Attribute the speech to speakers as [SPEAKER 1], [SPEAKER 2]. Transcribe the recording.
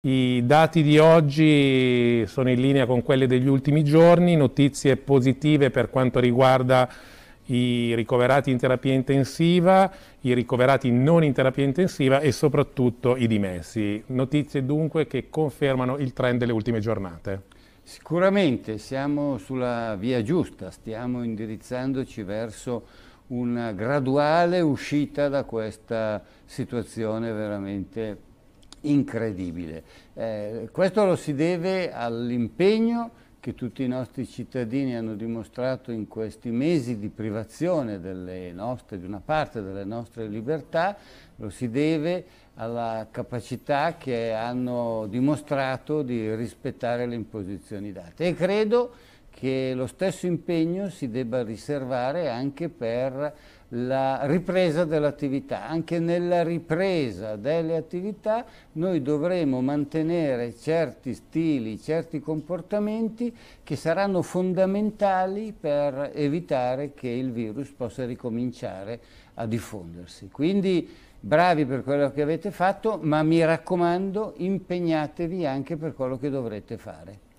[SPEAKER 1] I dati di oggi sono in linea con quelli degli ultimi giorni, notizie positive per quanto riguarda i ricoverati in terapia intensiva, i ricoverati non in terapia intensiva e soprattutto i dimessi. Notizie dunque che confermano il trend delle ultime giornate.
[SPEAKER 2] Sicuramente siamo sulla via giusta, stiamo indirizzandoci verso una graduale uscita da questa situazione veramente incredibile. Eh, questo lo si deve all'impegno che tutti i nostri cittadini hanno dimostrato in questi mesi di privazione nostre, di una parte delle nostre libertà, lo si deve alla capacità che hanno dimostrato di rispettare le imposizioni date. E credo che lo stesso impegno si debba riservare anche per la ripresa dell'attività. Anche nella ripresa delle attività noi dovremo mantenere certi stili, certi comportamenti che saranno fondamentali per evitare che il virus possa ricominciare a diffondersi. Quindi bravi per quello che avete fatto, ma mi raccomando impegnatevi anche per quello che dovrete fare.